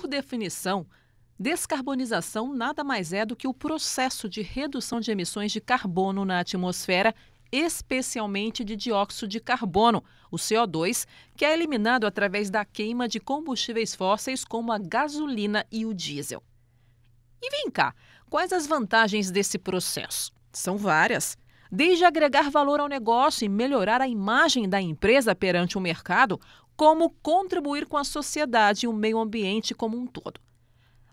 Por definição, descarbonização nada mais é do que o processo de redução de emissões de carbono na atmosfera, especialmente de dióxido de carbono, o CO2, que é eliminado através da queima de combustíveis fósseis como a gasolina e o diesel. E vem cá, quais as vantagens desse processo? São várias. Desde agregar valor ao negócio e melhorar a imagem da empresa perante o mercado, como contribuir com a sociedade e o meio ambiente como um todo.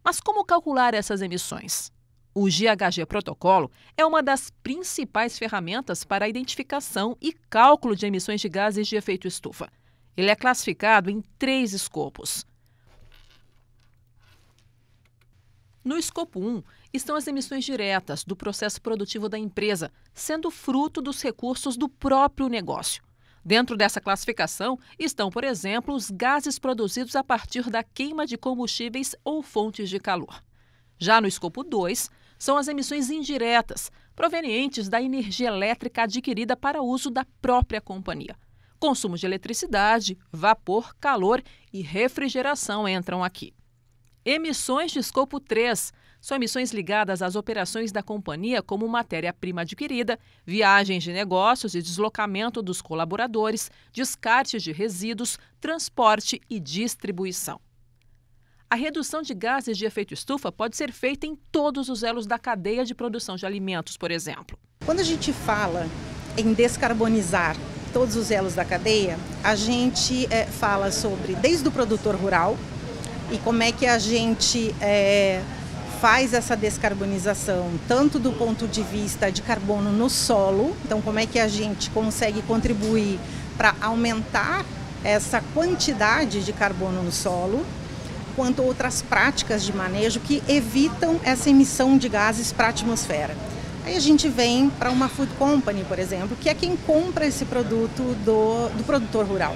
Mas como calcular essas emissões? O GHG Protocolo é uma das principais ferramentas para a identificação e cálculo de emissões de gases de efeito estufa. Ele é classificado em três escopos. No escopo 1 estão as emissões diretas do processo produtivo da empresa, sendo fruto dos recursos do próprio negócio. Dentro dessa classificação estão, por exemplo, os gases produzidos a partir da queima de combustíveis ou fontes de calor. Já no escopo 2, são as emissões indiretas, provenientes da energia elétrica adquirida para uso da própria companhia. Consumo de eletricidade, vapor, calor e refrigeração entram aqui. Emissões de escopo 3 são emissões ligadas às operações da companhia como matéria-prima adquirida, viagens de negócios e deslocamento dos colaboradores, descarte de resíduos, transporte e distribuição. A redução de gases de efeito estufa pode ser feita em todos os elos da cadeia de produção de alimentos, por exemplo. Quando a gente fala em descarbonizar todos os elos da cadeia, a gente é, fala sobre desde o produtor rural, e como é que a gente é, faz essa descarbonização, tanto do ponto de vista de carbono no solo, então como é que a gente consegue contribuir para aumentar essa quantidade de carbono no solo, quanto outras práticas de manejo que evitam essa emissão de gases para a atmosfera. Aí a gente vem para uma food company, por exemplo, que é quem compra esse produto do, do produtor rural.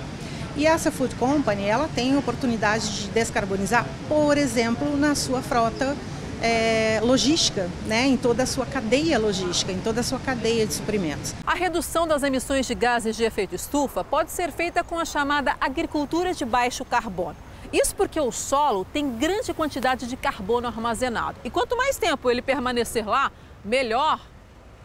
E essa food company, ela tem oportunidade de descarbonizar, por exemplo, na sua frota é, logística, né, em toda a sua cadeia logística, em toda a sua cadeia de suprimentos. A redução das emissões de gases de efeito estufa pode ser feita com a chamada agricultura de baixo carbono. Isso porque o solo tem grande quantidade de carbono armazenado. E quanto mais tempo ele permanecer lá, melhor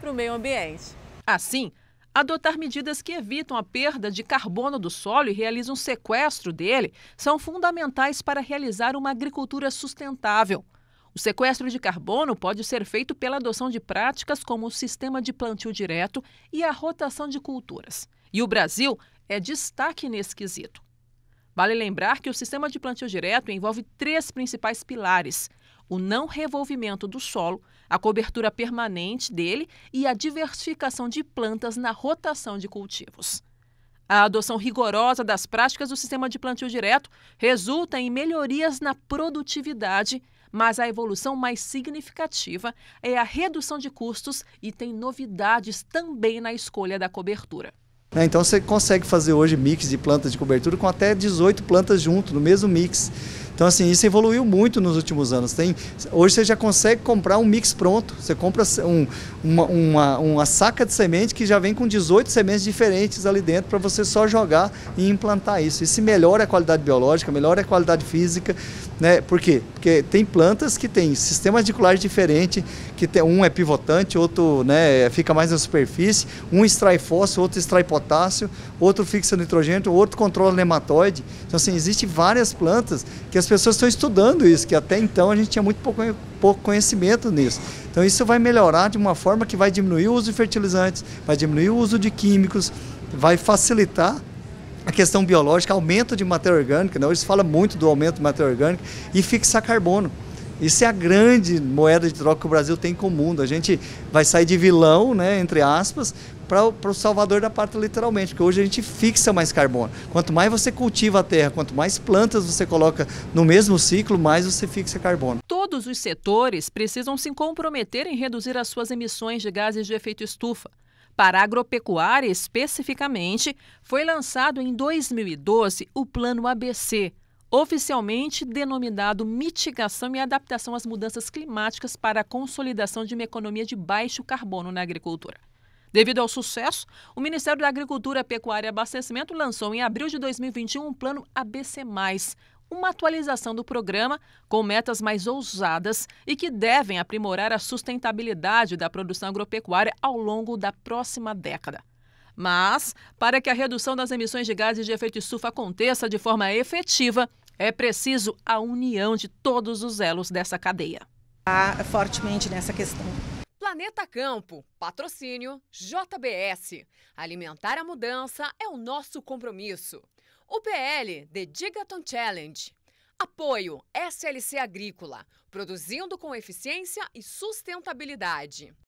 para o meio ambiente. Assim, Adotar medidas que evitam a perda de carbono do solo e realizam sequestro dele são fundamentais para realizar uma agricultura sustentável. O sequestro de carbono pode ser feito pela adoção de práticas como o sistema de plantio direto e a rotação de culturas. E o Brasil é destaque nesse quesito. Vale lembrar que o sistema de plantio direto envolve três principais pilares: o não revolvimento do solo, a cobertura permanente dele e a diversificação de plantas na rotação de cultivos. A adoção rigorosa das práticas do sistema de plantio direto resulta em melhorias na produtividade, mas a evolução mais significativa é a redução de custos e tem novidades também na escolha da cobertura. É, então você consegue fazer hoje mix de plantas de cobertura com até 18 plantas junto no mesmo mix. Então, assim, isso evoluiu muito nos últimos anos. Tem, hoje você já consegue comprar um mix pronto. Você compra um, uma, uma, uma saca de semente que já vem com 18 sementes diferentes ali dentro para você só jogar e implantar isso. Isso melhora a qualidade biológica, melhora a qualidade física. Né? Por quê? Porque tem plantas que têm sistemas de culagem diferente, que tem, um é pivotante, outro né, fica mais na superfície, um extrai fósforo, outro extrai potássio, outro fixa nitrogênio, outro controla nematóide. Então, assim, existem várias plantas que as pessoas estão estudando isso, que até então a gente tinha muito pouco, pouco conhecimento nisso. Então isso vai melhorar de uma forma que vai diminuir o uso de fertilizantes, vai diminuir o uso de químicos, vai facilitar a questão biológica, aumento de matéria orgânica, né? hoje se fala muito do aumento de matéria orgânica, e fixar carbono. Isso é a grande moeda de troca que o Brasil tem com o mundo. A gente vai sair de vilão, né, entre aspas, para o salvador da pátria, literalmente, porque hoje a gente fixa mais carbono. Quanto mais você cultiva a terra, quanto mais plantas você coloca no mesmo ciclo, mais você fixa carbono. Todos os setores precisam se comprometer em reduzir as suas emissões de gases de efeito estufa. Para a agropecuária, especificamente, foi lançado em 2012 o Plano ABC oficialmente denominado Mitigação e Adaptação às Mudanças Climáticas para a Consolidação de uma Economia de Baixo Carbono na Agricultura. Devido ao sucesso, o Ministério da Agricultura, Pecuária e Abastecimento lançou em abril de 2021 um plano ABC, uma atualização do programa com metas mais ousadas e que devem aprimorar a sustentabilidade da produção agropecuária ao longo da próxima década. Mas, para que a redução das emissões de gases de efeito estufa aconteça de forma efetiva, é preciso a união de todos os elos dessa cadeia. Ah, fortemente nessa questão. Planeta Campo, patrocínio JBS. Alimentar a mudança é o nosso compromisso. UPL, The Digaton Challenge. Apoio SLC Agrícola, produzindo com eficiência e sustentabilidade.